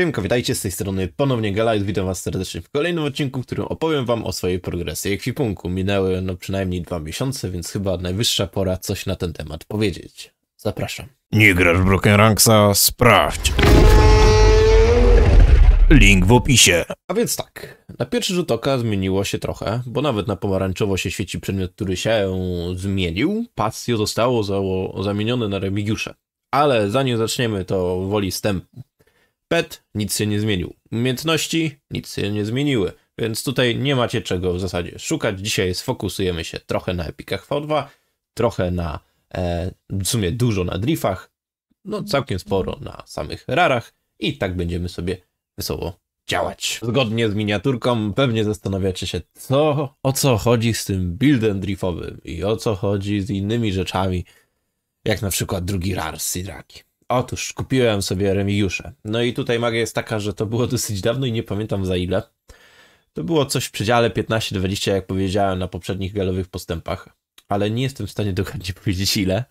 Siemka, witajcie z tej strony ponownie Galite, witam was serdecznie w kolejnym odcinku, w którym opowiem wam o swojej progresji ekwipunku. Minęły no przynajmniej dwa miesiące, więc chyba najwyższa pora coś na ten temat powiedzieć. Zapraszam. Nie grasz Broken Ranksa? Sprawdź. Link w opisie. A więc tak, na pierwszy rzut oka zmieniło się trochę, bo nawet na pomarańczowo się świeci przedmiot, który się zmienił. Pasjo zostało zamienione na Remigiusze. Ale zanim zaczniemy, to woli wstępu. Pet, nic się nie zmienił. Umiejętności, nic się nie zmieniły. Więc tutaj nie macie czego w zasadzie szukać. Dzisiaj sfokusujemy się trochę na epikach V2, trochę na, e, w sumie dużo na driftach, no całkiem sporo na samych rarach i tak będziemy sobie wesoło działać. Zgodnie z miniaturką pewnie zastanawiacie się, co, o co chodzi z tym buildem driftowym i o co chodzi z innymi rzeczami, jak na przykład drugi rar z Otóż kupiłem sobie remigiusze. No i tutaj magia jest taka, że to było dosyć dawno i nie pamiętam za ile. To było coś w przedziale 15-20, jak powiedziałem na poprzednich galowych postępach, ale nie jestem w stanie dokładnie powiedzieć ile.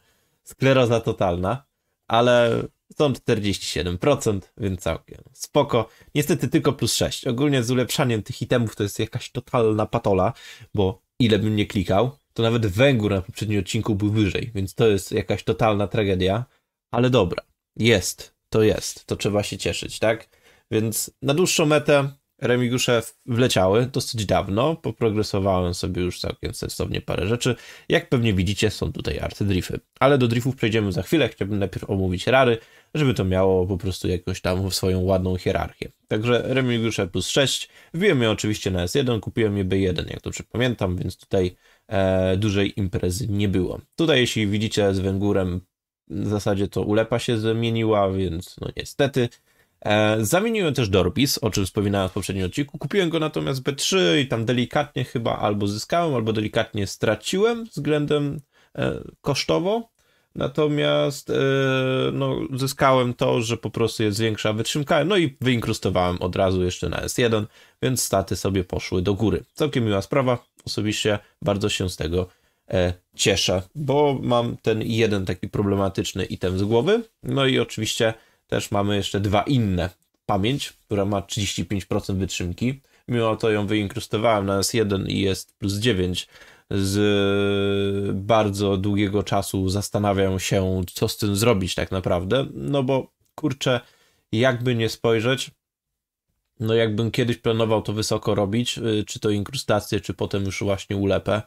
Skleroza totalna, ale są 47%, więc całkiem spoko. Niestety tylko plus 6. Ogólnie z ulepszaniem tych itemów to jest jakaś totalna patola, bo ile bym nie klikał, to nawet węgór na poprzednim odcinku był wyżej, więc to jest jakaś totalna tragedia, ale dobra jest, to jest, to trzeba się cieszyć, tak? Więc na dłuższą metę remigiusze wleciały dosyć dawno, poprogresowałem sobie już całkiem sensownie parę rzeczy. Jak pewnie widzicie, są tutaj artydrify, ale do driftów przejdziemy za chwilę, chciałbym najpierw omówić rary, żeby to miało po prostu jakąś tam swoją ładną hierarchię. Także remigiusze plus 6, wbiłem je oczywiście na S1, kupiłem je B1, jak dobrze pamiętam, więc tutaj e, dużej imprezy nie było. Tutaj jeśli widzicie z węgurem w zasadzie to ulepa się zmieniła, więc no niestety. E, zamieniłem też doropis, o czym wspominałem w poprzednim odcinku. Kupiłem go natomiast B3 i tam delikatnie chyba albo zyskałem, albo delikatnie straciłem względem e, kosztowo. Natomiast e, no, zyskałem to, że po prostu jest większa wytrzymkałem. no i wyinkrustowałem od razu jeszcze na S1, więc staty sobie poszły do góry. Całkiem miła sprawa, osobiście bardzo się z tego E, cieszę, bo mam ten jeden taki problematyczny item z głowy. No i oczywiście też mamy jeszcze dwa inne. Pamięć, która ma 35% wytrzymki. Mimo to ją wyinkrustowałem na S1 i jest plus 9. Z bardzo długiego czasu zastanawiam się, co z tym zrobić tak naprawdę. No bo kurczę, jakby nie spojrzeć, no jakbym kiedyś planował to wysoko robić, y, czy to inkrustację, czy potem już właśnie ulepę,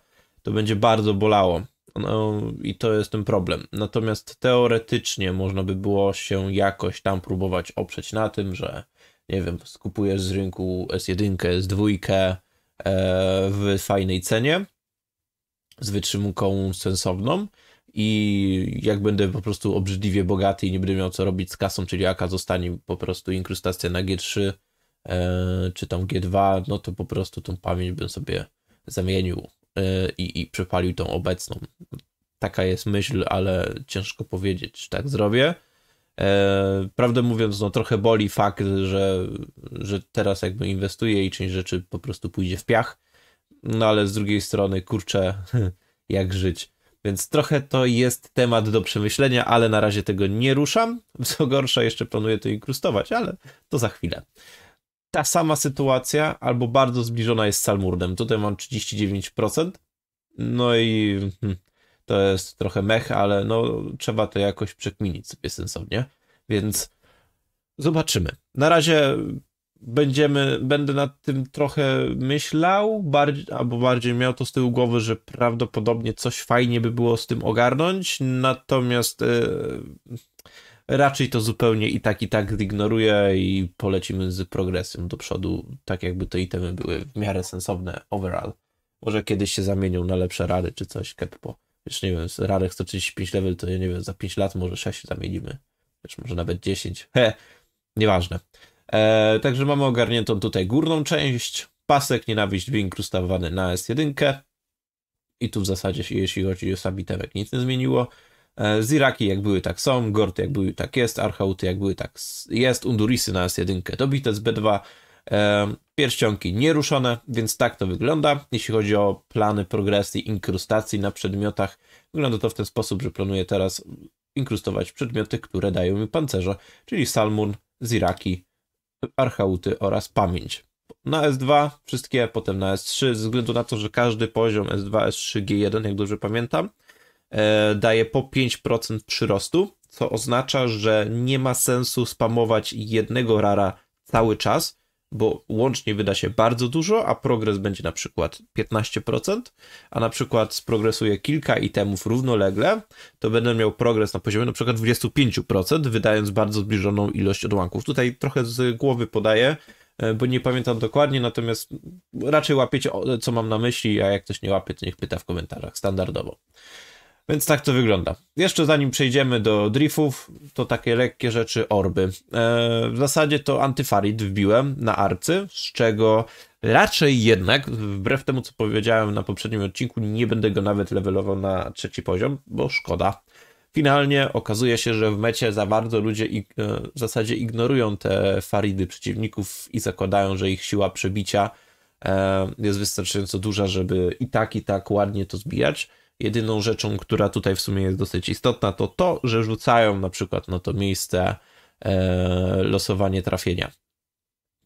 to będzie bardzo bolało. No, I to jest ten problem. Natomiast teoretycznie można by było się jakoś tam próbować oprzeć na tym, że nie wiem, skupujesz z rynku S1, S2 e, w fajnej cenie z wytrzymką sensowną i jak będę po prostu obrzydliwie bogaty i nie będę miał co robić z kasą, czyli jaka zostanie po prostu inkrustacja na G3 e, czy tam G2, no to po prostu tą pamięć bym sobie zamienił Y, i, i przepalił tą obecną. Taka jest myśl, ale ciężko powiedzieć, czy tak zrobię. E, prawdę mówiąc, no trochę boli fakt, że, że teraz jakby inwestuję i część rzeczy po prostu pójdzie w piach. No ale z drugiej strony, kurczę, jak żyć. Więc trochę to jest temat do przemyślenia, ale na razie tego nie ruszam. Co gorsza, jeszcze planuję to inkrustować, ale to za chwilę ta sama sytuacja, albo bardzo zbliżona jest z Salmurdem. Tutaj mam 39%. No i hmm, to jest trochę mech, ale no trzeba to jakoś przekminić sobie sensownie. Więc zobaczymy. Na razie będziemy, będę nad tym trochę myślał, bardziej, albo bardziej miał to z tyłu głowy, że prawdopodobnie coś fajnie by było z tym ogarnąć, natomiast yy, raczej to zupełnie i tak, i tak ignoruje i polecimy z progresją do przodu, tak jakby te itemy były w miarę sensowne overall. Może kiedyś się zamienią na lepsze rary czy coś, kepo Wiesz, nie wiem, z rarych 135 level to ja nie wiem, za 5 lat może 6 zamienimy. Wiesz, może nawet 10. He, nieważne. E, także mamy ogarniętą tutaj górną część. Pasek nienawiść wyinkrustaowany na S1. I tu w zasadzie, jeśli chodzi o sam nic nie zmieniło. E, Ziraki jak były tak są, Gorty jak były tak jest, Archauty jak były tak jest, Undurisy na S1, dobite z B2, e, pierścionki nieruszone, więc tak to wygląda. Jeśli chodzi o plany progresji inkrustacji na przedmiotach, wygląda to w ten sposób, że planuję teraz inkrustować przedmioty, które dają mi pancerze, czyli Salmon, Ziraki, Archauty oraz Pamięć. Na S2 wszystkie, potem na S3, ze względu na to, że każdy poziom S2, S3, G1, jak dobrze pamiętam, E, daje po 5% przyrostu, co oznacza, że nie ma sensu spamować jednego rara cały czas, bo łącznie wyda się bardzo dużo, a progres będzie na przykład 15%, a na przykład sprogresuję kilka itemów równolegle, to będę miał progres na poziomie na przykład 25%, wydając bardzo zbliżoną ilość odłamków. Tutaj trochę z głowy podaję, e, bo nie pamiętam dokładnie, natomiast raczej łapiecie, co mam na myśli, a jak ktoś nie łapie, to niech pyta w komentarzach standardowo. Więc tak to wygląda. Jeszcze zanim przejdziemy do driftów, to takie lekkie rzeczy orby. Eee, w zasadzie to antyfarid wbiłem na arcy, z czego raczej jednak, wbrew temu co powiedziałem na poprzednim odcinku, nie będę go nawet levelował na trzeci poziom, bo szkoda. Finalnie okazuje się, że w mecie za bardzo ludzie e, w zasadzie ignorują te faridy przeciwników i zakładają, że ich siła przebicia e, jest wystarczająco duża, żeby i tak, i tak ładnie to zbijać. Jedyną rzeczą, która tutaj w sumie jest dosyć istotna, to to, że rzucają na przykład na to miejsce e, losowanie trafienia.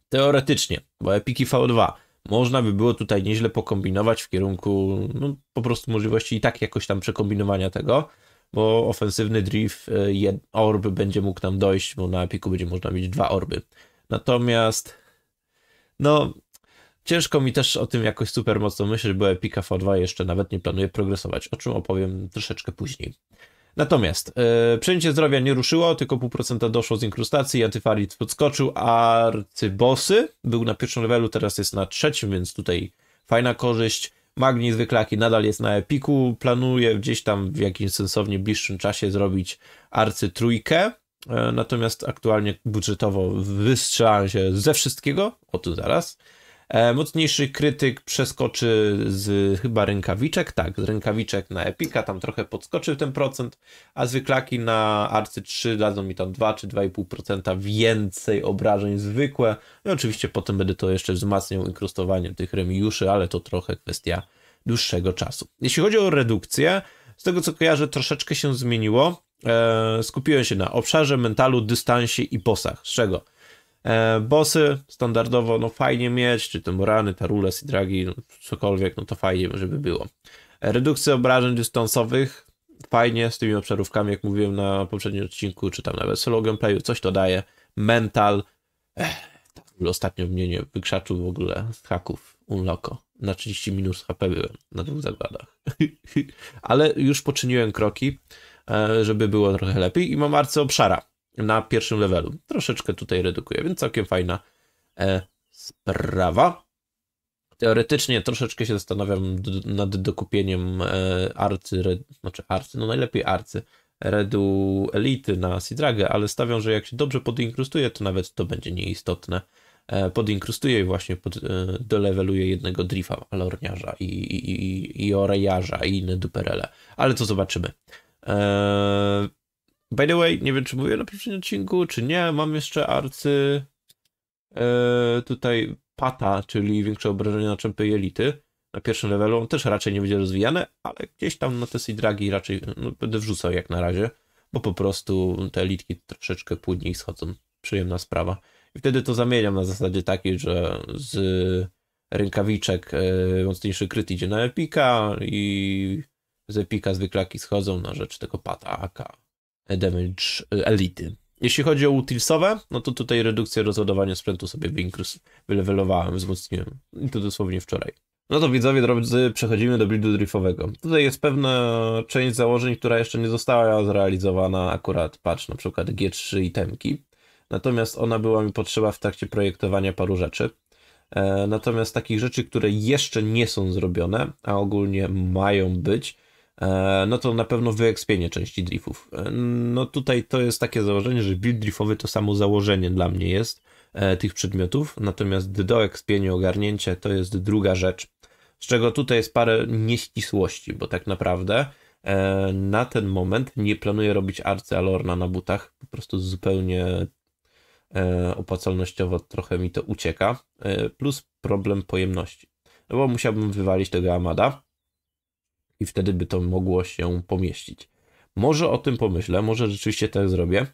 Teoretycznie, bo epiki V2 można by było tutaj nieźle pokombinować w kierunku no, po prostu możliwości i tak jakoś tam przekombinowania tego, bo ofensywny drift e, jed, orb będzie mógł nam dojść, bo na epiku będzie można mieć dwa orby. Natomiast no Ciężko mi też o tym jakoś super mocno myśleć, bo Epika V2 jeszcze nawet nie planuję progresować, o czym opowiem troszeczkę później. Natomiast yy, przejęcie zdrowia nie ruszyło, tylko pół procenta doszło z inkrustacji, antyfalit podskoczył, arcybosy był na pierwszym levelu, teraz jest na trzecim, więc tutaj fajna korzyść. Magni wyklaki nadal jest na epiku, planuje gdzieś tam w jakimś sensownie bliższym czasie zrobić arcy trójkę, yy, natomiast aktualnie budżetowo wystrzelałem się ze wszystkiego, o tu zaraz. E, mocniejszy krytyk przeskoczy z chyba rękawiczek, tak, z rękawiczek na Epika, tam trochę podskoczył ten procent, a zwyklaki na Arcy 3 dadzą mi tam 2 czy 2,5% więcej obrażeń zwykłe. No oczywiście potem będę to jeszcze wzmacniał inkrustowaniem tych remiuszy, ale to trochę kwestia dłuższego czasu. Jeśli chodzi o redukcję, z tego co kojarzę, troszeczkę się zmieniło. Eee, skupiłem się na obszarze mentalu, dystansie i posach. Z czego? E, Bosy standardowo, no fajnie mieć, czy to Morany, Tarules i Dragi, no, cokolwiek, no to fajnie żeby było. E, Redukcja obrażeń dystansowych, fajnie z tymi obszarówkami, jak mówiłem na poprzednim odcinku, czy tam nawet solo gameplayu, coś to daje. Mental, Ech, tak, ostatnio mnie nie wykrzaczył w ogóle z haków Unloco. Na 30 minus HP byłem na dwóch zagładach. Ale już poczyniłem kroki, e, żeby było trochę lepiej i mam arcy obszara na pierwszym levelu. Troszeczkę tutaj redukuje, więc całkiem fajna e, sprawa. Teoretycznie troszeczkę się zastanawiam nad dokupieniem e, arcy, re, znaczy arcy, no najlepiej arcy, redu elity na Sidragę, ale stawiam, że jak się dobrze podinkrustuje, to nawet to będzie nieistotne. E, podinkrustuje i właśnie pod, doleweluje jednego drifa, lorniarza i, i, i, i orejarza i inne duperele. Ale to zobaczymy. Eee, by the way, nie wiem, czy mówię na pierwszym odcinku, czy nie, mam jeszcze arcy e, tutaj pata, czyli większe obrażenie na czempy jelity. Na pierwszym levelu on też raczej nie będzie rozwijane, ale gdzieś tam na te dragi raczej no, będę wrzucał jak na razie, bo po prostu te elitki troszeczkę płynniej schodzą. Przyjemna sprawa. I wtedy to zamieniam na zasadzie takiej, że z rękawiczek yy, mocniejszy kryt idzie na epika i z epika zwykle schodzą na rzecz tego pata AK damage e, elity. Jeśli chodzi o utilsowe, no to tutaj redukcję rozładowania sprzętu sobie wylewelowałem, wzmocniłem. I to dosłownie wczoraj. No to widzowie drodzy, przechodzimy do buildu driftowego. Tutaj jest pewna część założeń, która jeszcze nie została zrealizowana, akurat patrz, na przykład G3 i temki. Natomiast ona była mi potrzeba w trakcie projektowania paru rzeczy. E, natomiast takich rzeczy, które jeszcze nie są zrobione, a ogólnie mają być, E, no to na pewno wyekspienie części driftów. E, no tutaj to jest takie założenie, że build driftowy to samo założenie dla mnie jest e, tych przedmiotów, natomiast do ogarnięcie to jest druga rzecz, z czego tutaj jest parę nieścisłości, bo tak naprawdę na ten moment nie planuję robić arcy Alorna na butach, po prostu zupełnie opłacalnościowo trochę mi to ucieka, plus problem pojemności, no bo musiałbym wywalić tego Amada, i wtedy by to mogło się pomieścić. Może o tym pomyślę, może rzeczywiście tak zrobię,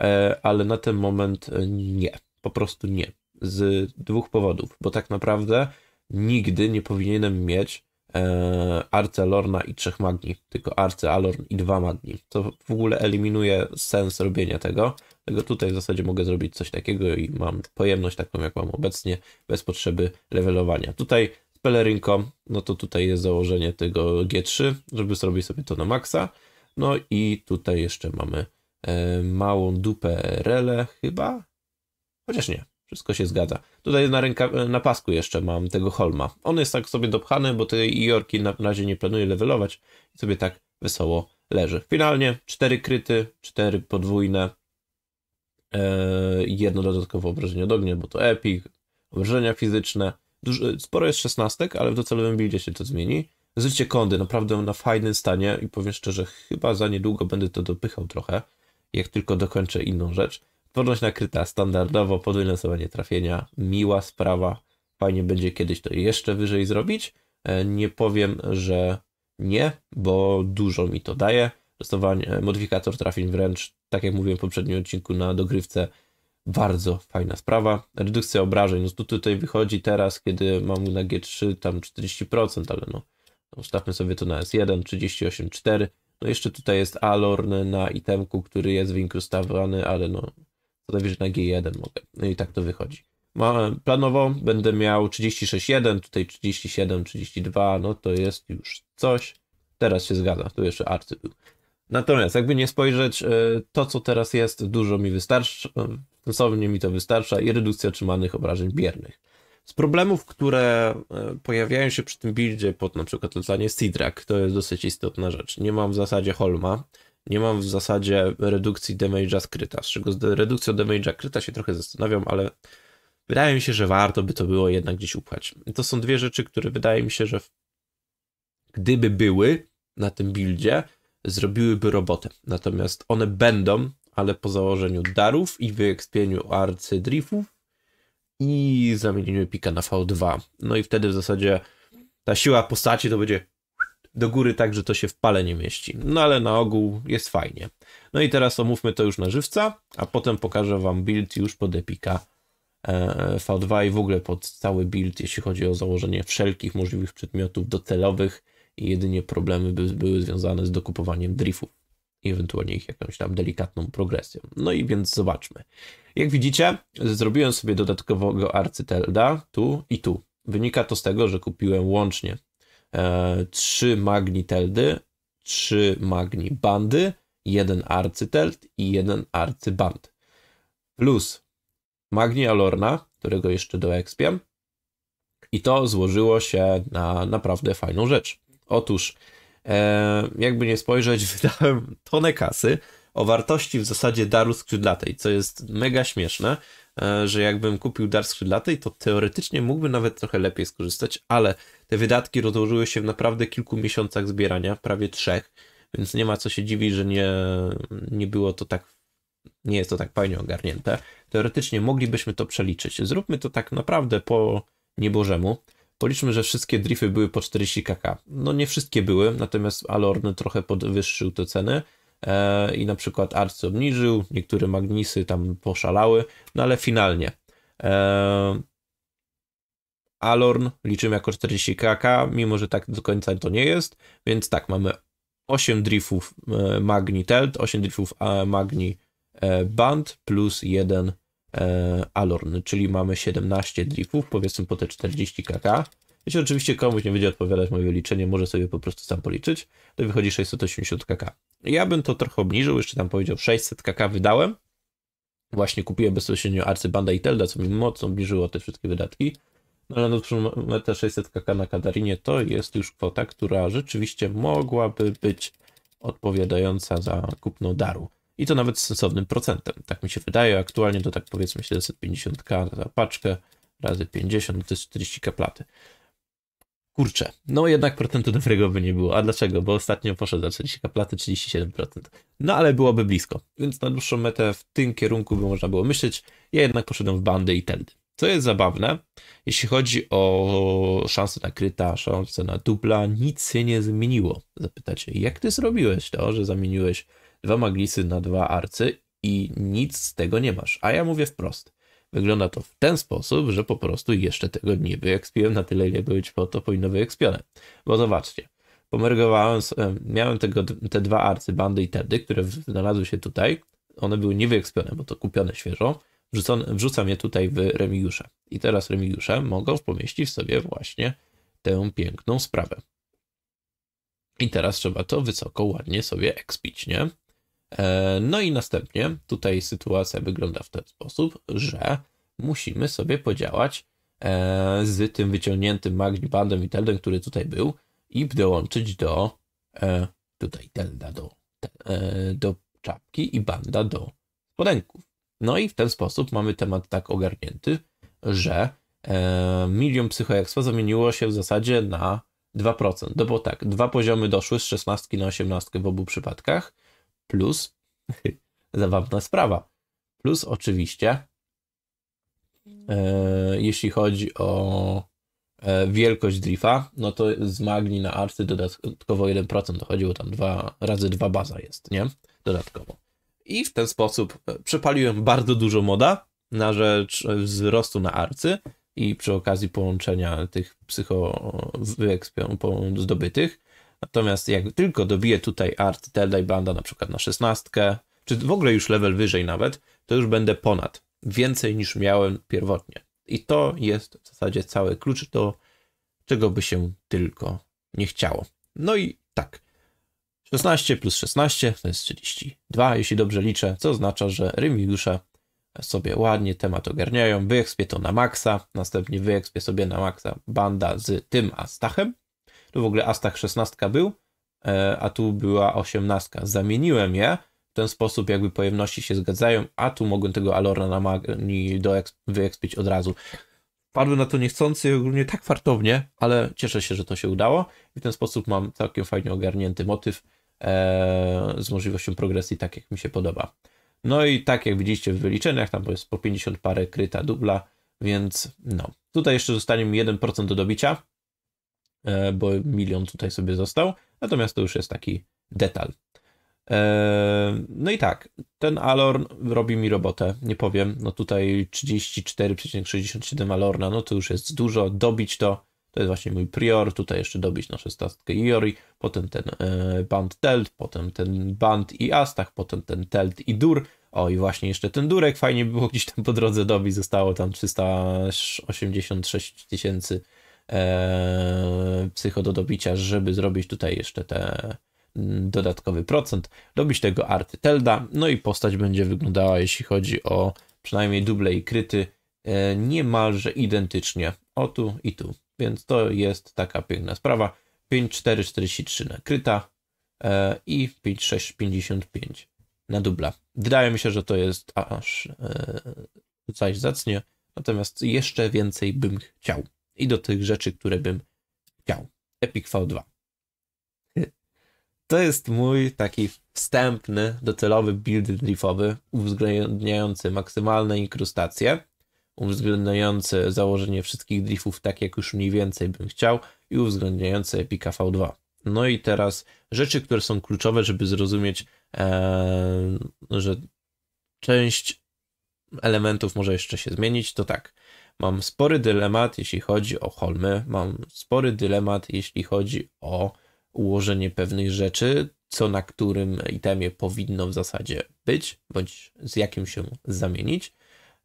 e, ale na ten moment e, nie, po prostu nie. Z dwóch powodów, bo tak naprawdę nigdy nie powinienem mieć e, Arce Lorna i trzech magni, tylko Arce Alorn i dwa magni. To w ogóle eliminuje sens robienia tego. Tego tutaj w zasadzie mogę zrobić coś takiego i mam pojemność taką, jak mam obecnie, bez potrzeby levelowania. Tutaj pelerynką, no to tutaj jest założenie tego G3, żeby zrobić sobie to na maksa. No i tutaj jeszcze mamy e, małą dupę rele, chyba? Chociaż nie, wszystko się zgadza. Tutaj na, ręka, e, na pasku jeszcze mam tego Holma. On jest tak sobie dopchany, bo tej Jorki na razie nie planuję levelować i sobie tak wesoło leży. Finalnie cztery kryty, 4 podwójne, e, jedno dodatkowe obrażenie od ognia, bo to epic, obrażenia fizyczne, Dużo, sporo jest szesnastek, ale w docelowym bildzie się to zmieni. Zycie kondy, naprawdę na fajnym stanie i powiem szczerze, chyba za niedługo będę to dopychał trochę, jak tylko dokończę inną rzecz. Odporność nakryta standardowo, podwylansowanie trafienia, miła sprawa. Fajnie będzie kiedyś to jeszcze wyżej zrobić. E, nie powiem, że nie, bo dużo mi to daje. E, modyfikator trafień wręcz, tak jak mówiłem w poprzednim odcinku na dogrywce, bardzo fajna sprawa. Redukcja obrażeń. No to tutaj wychodzi teraz, kiedy mam na G3 tam 40%, ale no, no ustawmy sobie to na S1, 38,4. No jeszcze tutaj jest Alorn na itemku, który jest wyinkrustowany, ale no co najwyżej tak, na G1 mogę. No i tak to wychodzi. Planowo będę miał 36,1, tutaj 37, 32, no to jest już coś. Teraz się zgadza, tu jeszcze arcy był. Natomiast jakby nie spojrzeć, e, to co teraz jest, dużo mi wystarczy, e, Stosownie mi to wystarcza i redukcja trzymanych obrażeń biernych. Z problemów, które e, pojawiają się przy tym buildzie pod na przykład lecanie Seedrak, to jest dosyć istotna rzecz. Nie mam w zasadzie Holma, nie mam w zasadzie redukcji damage'a skryta, z czego z redukcją damage'a kryta się trochę zastanawiam, ale wydaje mi się, że warto by to było jednak gdzieś upchać. To są dwie rzeczy, które wydaje mi się, że gdyby były na tym buildzie, zrobiłyby robotę. Natomiast one będą ale po założeniu darów i wyekspieniu arcydrifów i zamienieniu pika na V2. No i wtedy w zasadzie ta siła postaci to będzie do góry tak, że to się w pale nie mieści. No ale na ogół jest fajnie. No i teraz omówmy to już na żywca, a potem pokażę wam build już pod epika e, V2 i w ogóle pod cały build, jeśli chodzi o założenie wszelkich możliwych przedmiotów docelowych i jedynie problemy by były związane z dokupowaniem drifów i ewentualnie ich jakąś tam delikatną progresję. No i więc zobaczmy. Jak widzicie, zrobiłem sobie dodatkowego arcytelda tu i tu. Wynika to z tego, że kupiłem łącznie e, 3 teldy, 3 magni bandy, jeden arcyteld i jeden arcyband. Plus magni alorna, którego jeszcze doekspiam. I to złożyło się na naprawdę fajną rzecz. Otóż E, jakby nie spojrzeć, wydałem tonę kasy o wartości w zasadzie daru skrzydlatej, co jest mega śmieszne, e, że jakbym kupił dar skrzydlatej, to teoretycznie mógłbym nawet trochę lepiej skorzystać, ale te wydatki rozłożyły się w naprawdę kilku miesiącach zbierania, prawie trzech, więc nie ma co się dziwić, że nie, nie było to tak, nie jest to tak fajnie ogarnięte. Teoretycznie moglibyśmy to przeliczyć. Zróbmy to tak naprawdę po niebożemu. Policzmy, że wszystkie drify były po 40 kk. No nie wszystkie były, natomiast Alorn trochę podwyższył te ceny e, i na przykład Arcy obniżył, niektóre Magnisy tam poszalały, no ale finalnie. E, Alorn liczymy jako 40 kk, mimo że tak do końca to nie jest, więc tak, mamy 8 driftów e, Magni Telt, 8 driftów Magni e, Band plus 1 E, Alorn, czyli mamy 17 driftów, powiedzmy po te 40 kk. Jeśli oczywiście komuś nie będzie odpowiadać moje liczenie, może sobie po prostu sam policzyć, to wychodzi 680 kk. Ja bym to trochę obniżył, jeszcze tam powiedział 600 kk wydałem. Właśnie kupiłem bezpośrednio Arcybanda i Telda, co mi mocno obniżyło te wszystkie wydatki. No ale no, te 600 kk na Kadarinie to jest już kwota, która rzeczywiście mogłaby być odpowiadająca za kupno daru. I to nawet z sensownym procentem. Tak mi się wydaje. Aktualnie to tak powiedzmy 750k za paczkę razy 50 to jest 40k platy. Kurczę, no jednak procentu dobrego by nie było. A dlaczego? Bo ostatnio poszedł za 40k platy 37%. No ale byłoby blisko. Więc na dłuższą metę w tym kierunku by można było myśleć. Ja jednak poszedłem w bandy i tędy. Co jest zabawne, jeśli chodzi o szanse na kryta, szanse na dubla, nic się nie zmieniło. Zapytacie, jak ty zrobiłeś to, że zamieniłeś dwa maglisy na dwa arcy i nic z tego nie masz. A ja mówię wprost. Wygląda to w ten sposób, że po prostu jeszcze tego nie wyekspiłem na tyle, ile być po to powinno wyekspione. Bo zobaczcie, pomergowałem, miałem tego, te dwa arcy, bandy i tedy, które znalazły się tutaj. One były niewyekspione, bo to kupione świeżo. Wrzucone, wrzucam je tutaj w remigiusze. I teraz remigiusze mogą pomieścić sobie właśnie tę piękną sprawę. I teraz trzeba to wysoko, ładnie sobie ekspić, nie? E, no i następnie tutaj sytuacja wygląda w ten sposób, że musimy sobie podziałać e, z tym wyciągniętym Magnibandem i Teldem, który tutaj był i dołączyć do e, tutaj Telda do, do czapki i Banda do spodenków. No i w ten sposób mamy temat tak ogarnięty, że milion psychoekstwa zamieniło się w zasadzie na 2%, no bo tak, dwa poziomy doszły z 16 na 18 w obu przypadkach, Plus, zabawna sprawa, plus oczywiście, e, jeśli chodzi o e, wielkość drifa, no to z magni na arcy dodatkowo 1% dochodziło tam dwa razy dwa baza jest, nie? Dodatkowo. I w ten sposób e, przepaliłem bardzo dużo moda na rzecz e, wzrostu na arcy i przy okazji połączenia tych psycho zdobytych Natomiast jak tylko dobiję tutaj art Deadeye Banda na przykład na szesnastkę, czy w ogóle już level wyżej nawet, to już będę ponad. Więcej niż miałem pierwotnie. I to jest w zasadzie cały klucz do czego by się tylko nie chciało. No i tak. 16 plus 16 to jest 32, jeśli dobrze liczę, co oznacza, że Remigiusze sobie ładnie temat ogarniają, wyekspie to na maksa, następnie wyekspie sobie na maksa banda z tym Astachem, tu w ogóle Astach 16 był, e, a tu była 18. Zamieniłem je. W ten sposób jakby pojemności się zgadzają, a tu mogłem tego Alora na Magni wyekspić od razu. Padłem na to niechcący, ogólnie tak fartownie, ale cieszę się, że to się udało. I w ten sposób mam całkiem fajnie ogarnięty motyw e, z możliwością progresji, tak jak mi się podoba. No i tak jak widzieliście w wyliczeniach, tam jest po 50 parę kryta dubla, więc no. Tutaj jeszcze zostanie mi 1% do dobicia, E, bo milion tutaj sobie został, natomiast to już jest taki detal. E, no i tak, ten Alorn robi mi robotę, nie powiem, no tutaj 34,67 Alorna, no to już jest dużo, dobić to, to jest właśnie mój prior, tutaj jeszcze dobić na 16 Iori, potem ten e, band Telt, potem ten band i Astach, potem ten Telt i Dur, o i właśnie jeszcze ten Durek, fajnie było gdzieś tam po drodze dobić, zostało tam 386 tysięcy E, psycho do dobicia, żeby zrobić tutaj jeszcze te mm, dodatkowy procent, dobić tego arty Telda, no i postać będzie wyglądała, jeśli chodzi o przynajmniej duble i kryty, e, niemalże identycznie. O tu i tu. Więc to jest taka piękna sprawa. 5,443 na kryta i 5,655 na dubla. Wydaje mi się, że to jest aż e, coś zacnie, natomiast jeszcze więcej bym chciał i do tych rzeczy, które bym chciał. Epic V2. To jest mój taki wstępny, docelowy build driftowy, uwzględniający maksymalne inkrustacje, uwzględniający założenie wszystkich driftów tak, jak już mniej więcej bym chciał i uwzględniający Epic V2. No i teraz rzeczy, które są kluczowe, żeby zrozumieć, że część elementów może jeszcze się zmienić, to tak. Mam spory dylemat, jeśli chodzi o holmy. mam spory dylemat, jeśli chodzi o ułożenie pewnych rzeczy, co na którym itemie powinno w zasadzie być, bądź z jakim się zamienić.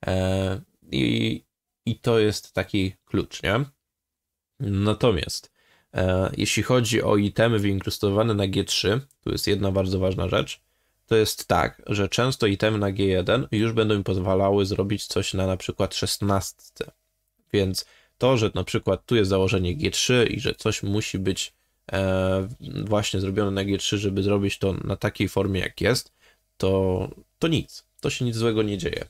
E, I, i to jest taki klucz, nie? Natomiast e, jeśli chodzi o itemy wyinkrustowane na G3, tu jest jedna bardzo ważna rzecz to jest tak, że często itemy na G1 już będą mi pozwalały zrobić coś na na przykład 16. Więc to, że na przykład tu jest założenie G3 i że coś musi być e, właśnie zrobione na G3, żeby zrobić to na takiej formie jak jest, to, to nic. To się nic złego nie dzieje.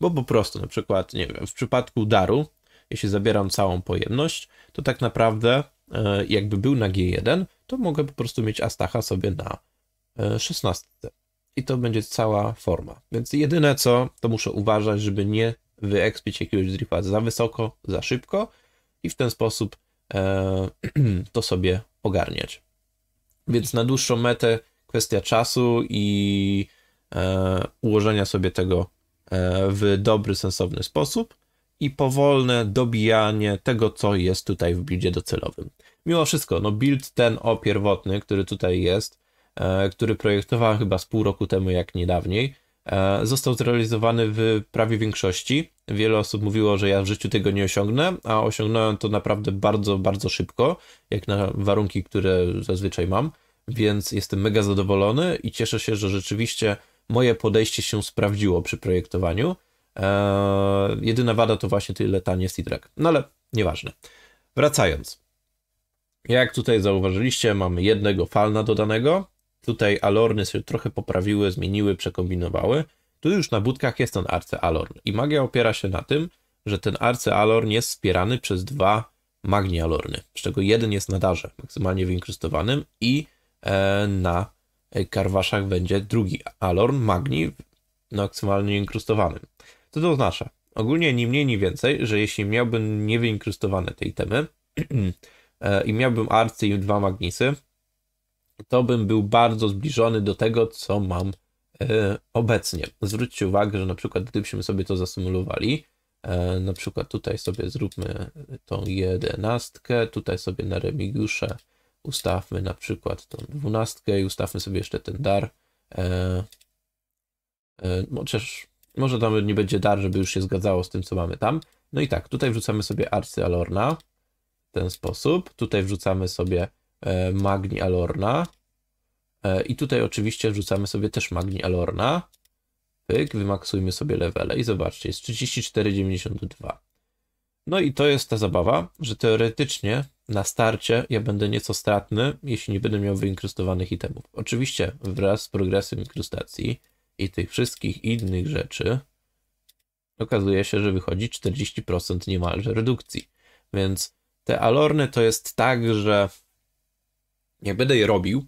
Bo po prostu na przykład, nie wiem, w przypadku daru, jeśli zabieram całą pojemność, to tak naprawdę e, jakby był na G1, to mogę po prostu mieć Astacha sobie na 16. E, i to będzie cała forma. Więc jedyne co, to muszę uważać, żeby nie wyekspić jakiegoś dripa za wysoko, za szybko i w ten sposób e, to sobie ogarniać. Więc na dłuższą metę kwestia czasu i e, ułożenia sobie tego e, w dobry, sensowny sposób i powolne dobijanie tego, co jest tutaj w buildzie docelowym. Mimo wszystko, no build ten o pierwotny, który tutaj jest, E, który projektowałem chyba z pół roku temu, jak niedawniej, e, został zrealizowany w prawie większości. Wiele osób mówiło, że ja w życiu tego nie osiągnę, a osiągnąłem to naprawdę bardzo, bardzo szybko, jak na warunki, które zazwyczaj mam, więc jestem mega zadowolony i cieszę się, że rzeczywiście moje podejście się sprawdziło przy projektowaniu. E, jedyna wada to właśnie tyle tanie C-Track. No ale nieważne. Wracając. Jak tutaj zauważyliście, mamy jednego falna dodanego, Tutaj Alorny się trochę poprawiły, zmieniły, przekombinowały. Tu już na budkach jest ten Alorn. I magia opiera się na tym, że ten Alorn jest wspierany przez dwa Alorny. z czego jeden jest na darze maksymalnie wyinkrustowanym i e, na e, karwaszach będzie drugi alorn magni maksymalnie inkrustowanym. Co to oznacza? Ogólnie ni mniej, ni więcej, że jeśli miałbym niewyinkrustowane tej temy e, i miałbym arcy i dwa magnisy, to bym był bardzo zbliżony do tego, co mam e, obecnie. Zwróćcie uwagę, że na przykład gdybyśmy sobie to zasymulowali, e, na przykład tutaj sobie zróbmy e, tą jedenastkę, tutaj sobie na remigiusze ustawmy na przykład tą dwunastkę i ustawmy sobie jeszcze ten dar. No chociaż może tam nie będzie dar, żeby już się zgadzało z tym, co mamy tam. No i tak, tutaj wrzucamy sobie arcy Alorna w ten sposób. Tutaj wrzucamy sobie E, Magni Alorna. E, I tutaj oczywiście wrzucamy sobie też Magni Alorna. Pyk, wymaksujmy sobie levele i zobaczcie, jest 34,92. No i to jest ta zabawa, że teoretycznie na starcie ja będę nieco stratny, jeśli nie będę miał wyinkrustowanych itemów. Oczywiście wraz z progresem inkrustacji i tych wszystkich innych rzeczy okazuje się, że wychodzi 40% niemalże redukcji. Więc te alorny to jest tak, że jak będę je robił,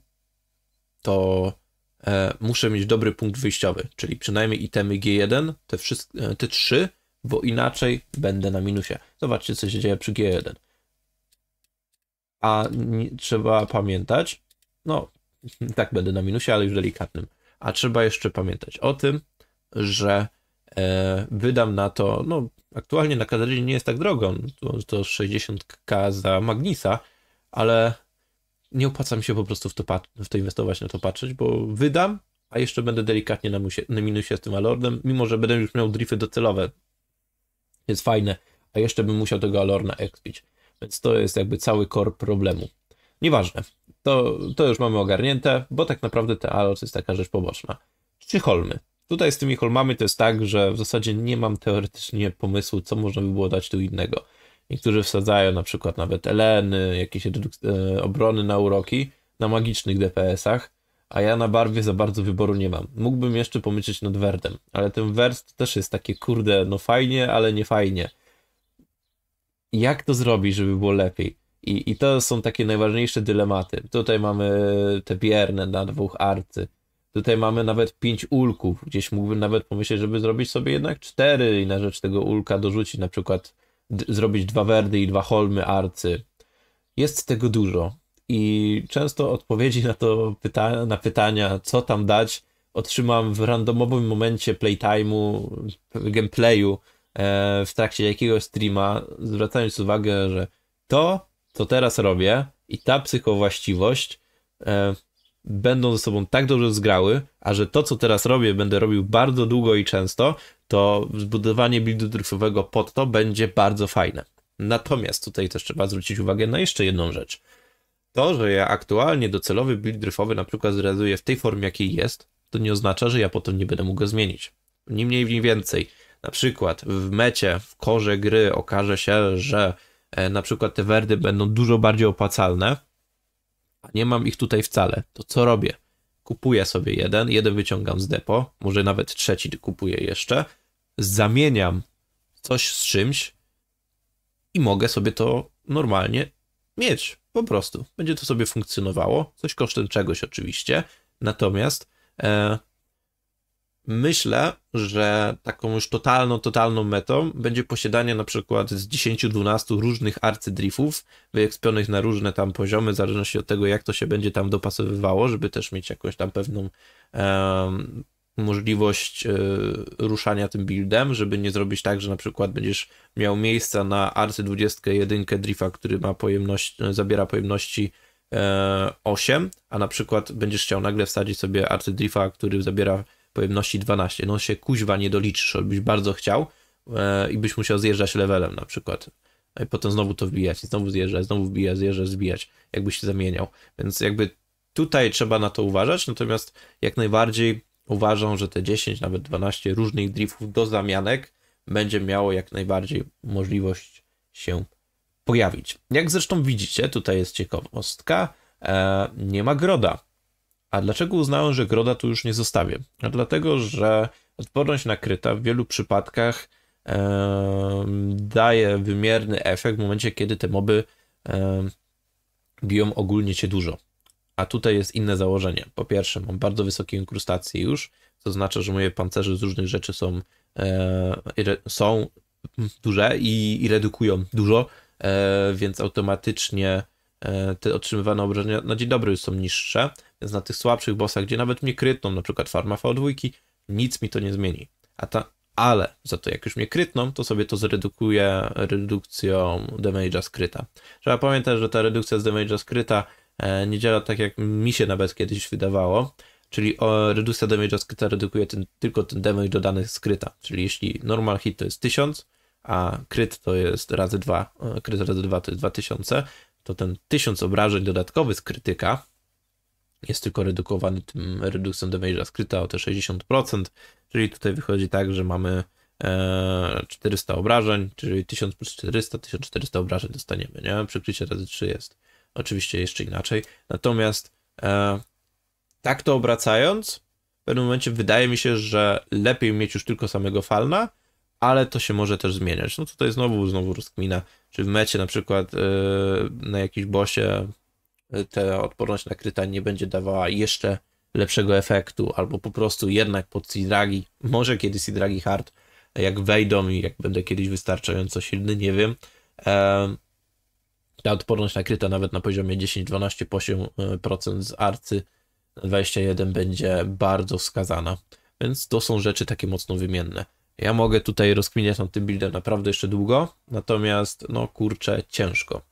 to e, muszę mieć dobry punkt wyjściowy, czyli przynajmniej itemy G1, te, wszystkie, te trzy, bo inaczej będę na minusie. Zobaczcie, co się dzieje przy G1. A nie, trzeba pamiętać, no, tak będę na minusie, ale już delikatnym. A trzeba jeszcze pamiętać o tym, że e, wydam na to, no, aktualnie na Katarzyn nie jest tak drogo, to, to 60k za Magnisa, ale nie opłaca mi się po prostu w to, w to inwestować, na to patrzeć, bo wydam, a jeszcze będę delikatnie na, musie, na minusie z tym Alordem, mimo że będę już miał drify docelowe. Jest fajne, a jeszcze bym musiał tego Alorna ekspić. Więc to jest jakby cały core problemu. Nieważne, to, to już mamy ogarnięte, bo tak naprawdę te Alord jest taka rzecz poboczna. Czy Holmy? Tutaj z tymi Holmami to jest tak, że w zasadzie nie mam teoretycznie pomysłu, co można by było dać tu innego. Niektórzy wsadzają na przykład nawet Eleny, jakieś e, obrony na uroki na magicznych DPS-ach, a ja na barwie za bardzo wyboru nie mam. Mógłbym jeszcze pomyśleć nad Werdem, ale ten Wert też jest takie kurde, no fajnie, ale nie fajnie. Jak to zrobić, żeby było lepiej? I, I to są takie najważniejsze dylematy. Tutaj mamy te bierne na dwóch arcy. Tutaj mamy nawet pięć ulków. Gdzieś mógłbym nawet pomyśleć, żeby zrobić sobie jednak cztery i na rzecz tego ulka dorzucić na przykład zrobić dwa Werdy i dwa Holmy Arcy. Jest tego dużo i często odpowiedzi na to pyta na pytania, co tam dać, otrzymam w randomowym momencie playtime'u, gameplayu e, w trakcie jakiegoś streama, zwracając uwagę, że to, co teraz robię i ta psychowłaściwość e, będą ze sobą tak dobrze zgrały, a że to, co teraz robię, będę robił bardzo długo i często, to zbudowanie buildu dryfowego pod to będzie bardzo fajne. Natomiast tutaj też trzeba zwrócić uwagę na jeszcze jedną rzecz. To, że ja aktualnie docelowy build dryfowy na przykład zrealizuję w tej formie, jakiej jest, to nie oznacza, że ja potem nie będę mógł go zmienić. Ni mniej, ni więcej. Na przykład w mecie, w korze gry okaże się, że e, na przykład te werdy będą dużo bardziej opłacalne, nie mam ich tutaj wcale, to co robię? Kupuję sobie jeden, jeden wyciągam z depo, może nawet trzeci kupuję jeszcze, zamieniam coś z czymś i mogę sobie to normalnie mieć, po prostu. Będzie to sobie funkcjonowało, coś kosztem czegoś oczywiście, natomiast e, myślę, że taką już totalną, totalną metą będzie posiadanie na przykład z 10-12 różnych arcydriffów wyekspionych na różne tam poziomy, w zależności od tego, jak to się będzie tam dopasowywało, żeby też mieć jakąś tam pewną możliwość e, ruszania tym buildem, żeby nie zrobić tak, że na przykład będziesz miał miejsca na arcy 21 drifa, który ma pojemność, zabiera pojemności 8, e, a na przykład będziesz chciał nagle wsadzić sobie arcydriffa, który zabiera pojemności 12. No się kuźwa nie doliczysz, byś bardzo chciał e, i byś musiał zjeżdżać levelem na przykład. I e, potem znowu to wbijać, i znowu zjeżdżać, znowu wbijać, zjeżdżać, zbijać, jakbyś się zamieniał. Więc jakby tutaj trzeba na to uważać, natomiast jak najbardziej uważam, że te 10, nawet 12 różnych driftów do zamianek będzie miało jak najbardziej możliwość się pojawić. Jak zresztą widzicie, tutaj jest ciekawostka, e, nie ma groda a dlaczego uznałem, że Groda tu już nie zostawię? A dlatego, że odporność nakryta w wielu przypadkach daje wymierny efekt w momencie, kiedy te moby biją ogólnie cię dużo. A tutaj jest inne założenie. Po pierwsze, mam bardzo wysokie inkrustacje już, to znaczy, że moje pancerze z różnych rzeczy są, e, są duże i, i redukują dużo, e, więc automatycznie e, te otrzymywane obrażenia na dzień dobry już są niższe. Więc na tych słabszych bossach, gdzie nawet mnie krytną, na przykład farma V2, nic mi to nie zmieni. A ta, ale za to jak już mnie krytną, to sobie to zredukuję redukcją damage'a skryta. Trzeba pamiętać, że ta redukcja z damage'a skryta e, nie działa tak, jak mi się nawet kiedyś wydawało, czyli redukcja damage'a skryta redukuje ten, tylko ten damage dodany skryta, czyli jeśli normal hit to jest 1000, a kryt to jest razy 2, e, kryt razy 2 to jest 2000, to ten 1000 obrażeń dodatkowych z krytyka jest tylko redukowany tym redukcją damage'a skryta o te 60%, czyli tutaj wychodzi tak, że mamy 400 e, obrażeń, czyli 1000 plus 400, 1400 obrażeń dostaniemy, nie? Przykrycie razy 3 jest. Oczywiście jeszcze inaczej. Natomiast e, tak to obracając, w pewnym momencie wydaje mi się, że lepiej mieć już tylko samego Falna, ale to się może też zmieniać. No tutaj znowu, znowu rozkmina, czy w mecie na przykład e, na jakimś bosie ta odporność na kryta nie będzie dawała jeszcze lepszego efektu, albo po prostu jednak pod Sidragi, może kiedyś Sidragi hard, jak wejdą i jak będę kiedyś wystarczająco silny, nie wiem. Ta odporność na kryta nawet na poziomie 10-12% e, z arcy 21 będzie bardzo wskazana. Więc to są rzeczy takie mocno wymienne. Ja mogę tutaj rozkminiać nad tym buildem naprawdę jeszcze długo, natomiast no kurczę, ciężko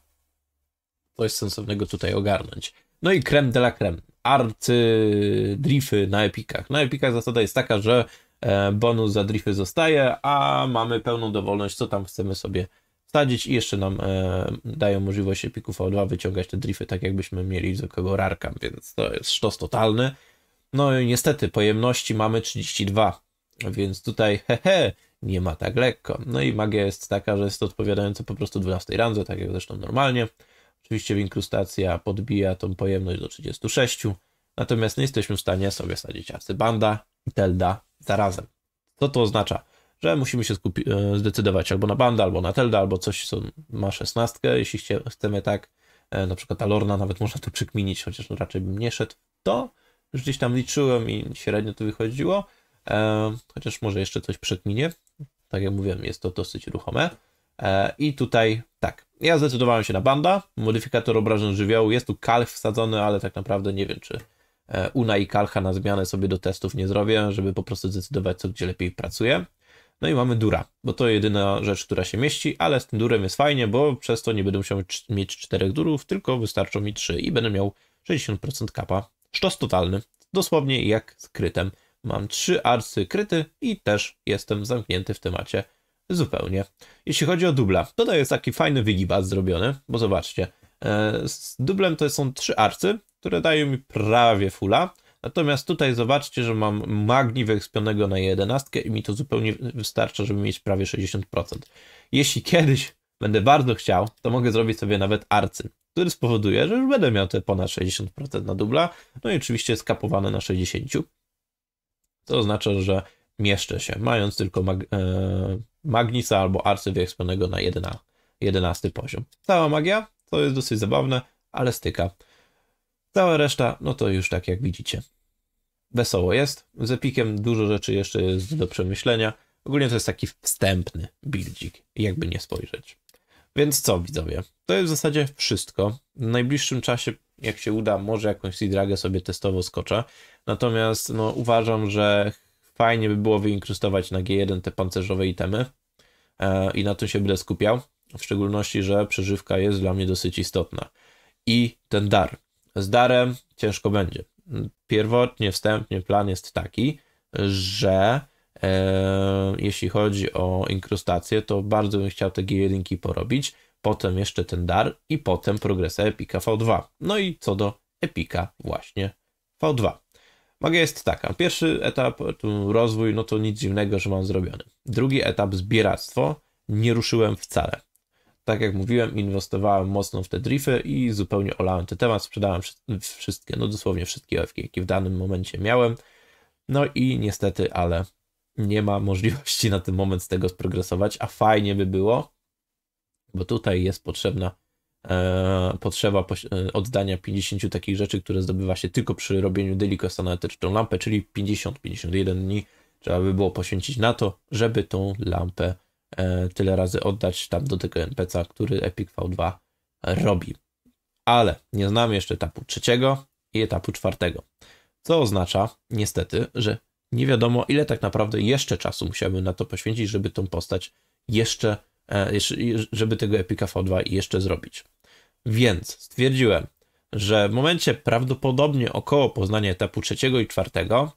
coś sensownego tutaj ogarnąć. No i creme de la creme. Arcy drify na epikach. Na epikach zasada jest taka, że e, bonus za drify zostaje, a mamy pełną dowolność, co tam chcemy sobie wsadzić i jeszcze nam e, dają możliwość epiku v 2 wyciągać te drify tak, jakbyśmy mieli zwykłego rarka, więc to jest sztos totalny. No i niestety pojemności mamy 32, więc tutaj hehe, nie ma tak lekko. No i magia jest taka, że jest to odpowiadające po prostu 12 randze, tak jak zresztą normalnie. Oczywiście winkrustacja podbija tą pojemność do 36, natomiast nie jesteśmy w stanie sobie wsadzić arcybanda i telda zarazem. Co to oznacza? Że musimy się skupi- e, zdecydować albo na banda, albo na telda, albo coś, co ma 16, jeśli chcemy tak, e, na przykład Alorna, nawet można to przykminić, chociaż no raczej bym nie szedł to. Już gdzieś tam liczyłem i średnio to wychodziło, e, chociaż może jeszcze coś przekminie. Tak jak mówiłem, jest to dosyć ruchome. E, I tutaj tak, ja zdecydowałem się na banda, modyfikator obrażeń żywiołu, jest tu kalch wsadzony, ale tak naprawdę nie wiem, czy e, Una i kalcha na zmianę sobie do testów nie zrobię, żeby po prostu zdecydować, co gdzie lepiej pracuje. No i mamy dura, bo to jedyna rzecz, która się mieści, ale z tym durem jest fajnie, bo przez to nie będę musiał mieć czterech durów, tylko wystarczą mi trzy i będę miał 60% kapa. Sztos totalny, dosłownie jak z krytem. Mam trzy arcy kryty i też jestem zamknięty w temacie Zupełnie. Jeśli chodzi o dubla, tutaj jest taki fajny wygibat zrobiony, bo zobaczcie. E, z dublem to są trzy arcy, które dają mi prawie fula. Natomiast tutaj zobaczcie, że mam magni wyekspionego na jedenastkę i mi to zupełnie wystarcza, żeby mieć prawie 60%. Jeśli kiedyś będę bardzo chciał, to mogę zrobić sobie nawet arcy, który spowoduje, że już będę miał te ponad 60% na dubla. No i oczywiście skapowane na 60%. To oznacza, że mieszczę się, mając tylko mag e, Magnisa albo Arcywiech spełnego na 11, 11 poziom. Cała magia, to jest dosyć zabawne, ale styka. Cała reszta, no to już tak jak widzicie. Wesoło jest. Z Epikiem dużo rzeczy jeszcze jest do przemyślenia. Ogólnie to jest taki wstępny buildzik, jakby nie spojrzeć. Więc co widzowie, to jest w zasadzie wszystko. W najbliższym czasie, jak się uda, może jakąś Seedragę sobie testowo skoczę. Natomiast no, uważam, że Fajnie by było wyinkrustować na G1 te pancerzowe itemy e, i na tym się będę skupiał. W szczególności, że przeżywka jest dla mnie dosyć istotna. I ten dar. Z darem ciężko będzie. Pierwotnie, wstępnie plan jest taki, że e, jeśli chodzi o inkrustację, to bardzo bym chciał te G1 porobić, potem jeszcze ten dar i potem progresja Epika V2. No i co do Epika właśnie V2. Magia jest taka. Pierwszy etap, tu rozwój, no to nic dziwnego, że mam zrobiony. Drugi etap, zbieractwo, nie ruszyłem wcale. Tak jak mówiłem, inwestowałem mocno w te drify i zupełnie olałem ten temat, sprzedałem wszystkie, no dosłownie wszystkie OFK, jakie w danym momencie miałem. No i niestety, ale nie ma możliwości na ten moment z tego sprogresować, a fajnie by było, bo tutaj jest potrzebna E, potrzeba e, oddania 50 takich rzeczy, które zdobywa się tylko przy robieniu delikosa na lampę, czyli 50-51 dni trzeba by było poświęcić na to, żeby tą lampę e, tyle razy oddać tam do tego NPC-a, który Epic V2 robi. Ale nie znamy jeszcze etapu trzeciego i etapu czwartego, co oznacza niestety, że nie wiadomo ile tak naprawdę jeszcze czasu musiałbym na to poświęcić, żeby tą postać jeszcze E, żeby tego epika V2 jeszcze zrobić. Więc stwierdziłem, że w momencie prawdopodobnie około poznania etapu trzeciego i czwartego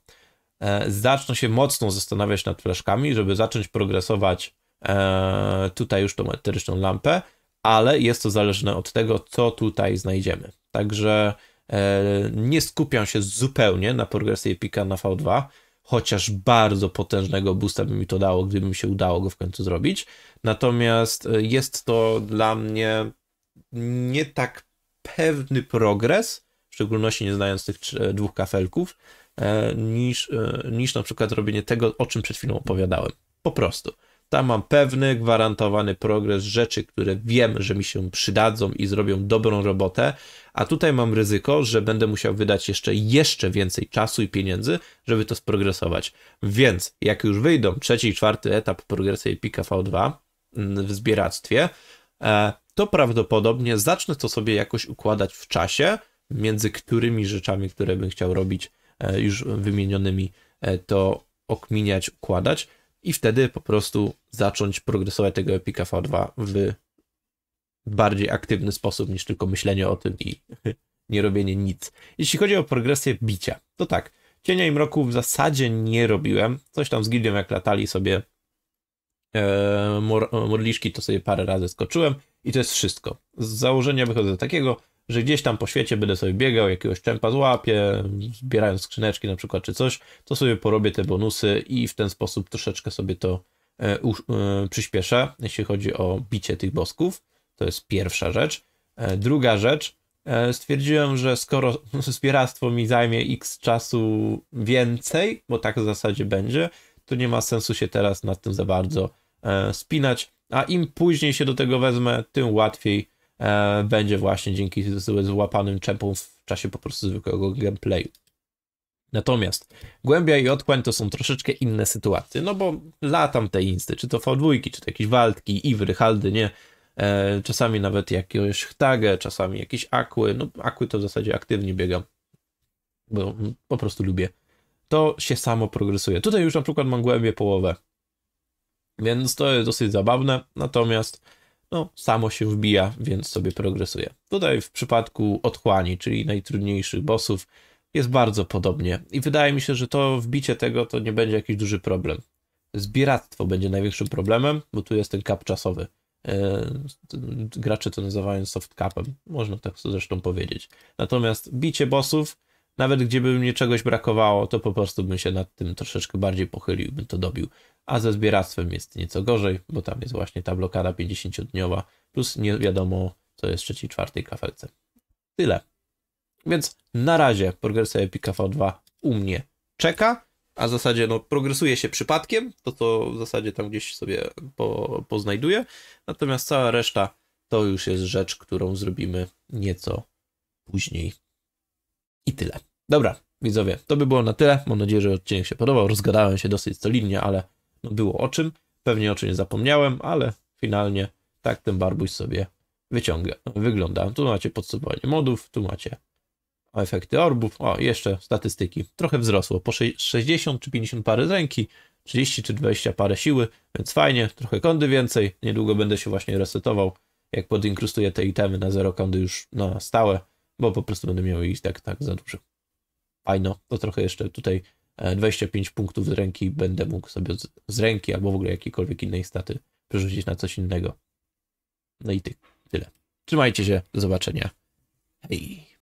e, zaczną się mocno zastanawiać nad flaszkami, żeby zacząć progresować e, tutaj już tą eteryczną lampę, ale jest to zależne od tego, co tutaj znajdziemy. Także nie skupiam się zupełnie na progresji epika na V2, chociaż bardzo potężnego boosta by mi to dało, gdyby mi się udało go w końcu zrobić. Natomiast e, jest to dla mnie nie tak pewny progres, w szczególności nie znając tych e, dwóch kafelków, e, niż, niż na przykład robienie tego, o czym przed chwilą opowiadałem. Po prostu. Tam mam pewny, gwarantowany progres rzeczy, które wiem, że mi się przydadzą i zrobią dobrą robotę, a tutaj mam ryzyko, że będę musiał wydać jeszcze, jeszcze więcej czasu i pieniędzy, żeby to sprogresować. Więc jak już wyjdą trzeci i czwarty etap progresu Epica V2 mm, w zbieractwie, e, to prawdopodobnie zacznę to sobie jakoś układać w czasie, między którymi rzeczami, które bym chciał robić e, już wymienionymi, e, to okminiać, układać i wtedy po prostu zacząć progresować tego epika V2 w bardziej aktywny sposób niż tylko myślenie o tym i nie robienie nic. Jeśli chodzi o progresję bicia, to tak, cienia i mroku w zasadzie nie robiłem. Coś tam z gildią jak latali sobie e, morliszki, e, to sobie parę razy skoczyłem i to jest wszystko. Z założenia wychodzę do takiego, że gdzieś tam po świecie będę sobie biegał, jakiegoś czempa złapię, zbierając skrzyneczki na przykład czy coś, to sobie porobię te bonusy i w ten sposób troszeczkę sobie to e, u, e, przyspieszę, jeśli chodzi o bicie tych bosków. To jest pierwsza rzecz. E, druga rzecz, e, stwierdziłem, że skoro zbieractwo mi zajmie x czasu więcej, bo tak w zasadzie będzie, to nie ma sensu się teraz nad tym za bardzo e, spinać, a im później się do tego wezmę, tym łatwiej E, będzie właśnie dzięki złapanym czepom w czasie po prostu zwykłego gameplayu. Natomiast głębia i odkłań to są troszeczkę inne sytuacje, no bo latam te insty, czy to V2, czy to jakieś Waltki, Iwry, Haldy, nie? E, czasami nawet jakiegoś Htagę, czasami jakieś Akły, no Akły to w zasadzie aktywnie biegam, bo po prostu lubię. To się samo progresuje. Tutaj już na przykład mam głębię połowę, więc to jest dosyć zabawne, natomiast no, samo się wbija, więc sobie progresuje. Tutaj w przypadku otchłani, czyli najtrudniejszych bossów, jest bardzo podobnie i wydaje mi się, że to wbicie tego to nie będzie jakiś duży problem. Zbieractwo będzie największym problemem, bo tu jest ten kap czasowy. E, gracze to nazywają soft capem, można tak zresztą powiedzieć. Natomiast bicie bossów, nawet gdzieby mnie czegoś brakowało, to po prostu bym się nad tym troszeczkę bardziej pochylił, bym to dobił a ze zbieractwem jest nieco gorzej, bo tam jest właśnie ta blokada 50-dniowa, plus nie wiadomo, co jest w trzeciej, czwartej kafelce. Tyle. Więc na razie progresja Epika V2 u mnie czeka, a w zasadzie no, progresuje się przypadkiem, to to w zasadzie tam gdzieś sobie po, natomiast cała reszta to już jest rzecz, którą zrobimy nieco później. I tyle. Dobra, widzowie, to by było na tyle. Mam nadzieję, że odcinek się podobał. Rozgadałem się dosyć solidnie, ale no było o czym, pewnie o czym zapomniałem, ale finalnie tak ten barbuś sobie wyciąga, wygląda. Tu macie podsumowanie modów, tu macie efekty orbów, o jeszcze statystyki. Trochę wzrosło, po 60 czy 50 pary z ręki, 30 czy 20 parę siły, więc fajnie, trochę kondy więcej. Niedługo będę się właśnie resetował, jak podinkrustuję te itemy na 0 kondy już na stałe, bo po prostu będę miał ich tak, tak za dużo. Fajno, to trochę jeszcze tutaj 25 e, punktów z ręki będę mógł sobie z, z ręki albo w ogóle jakiejkolwiek innej staty przerzucić na coś innego. No i ty, tyle. Trzymajcie się, do zobaczenia. Hej.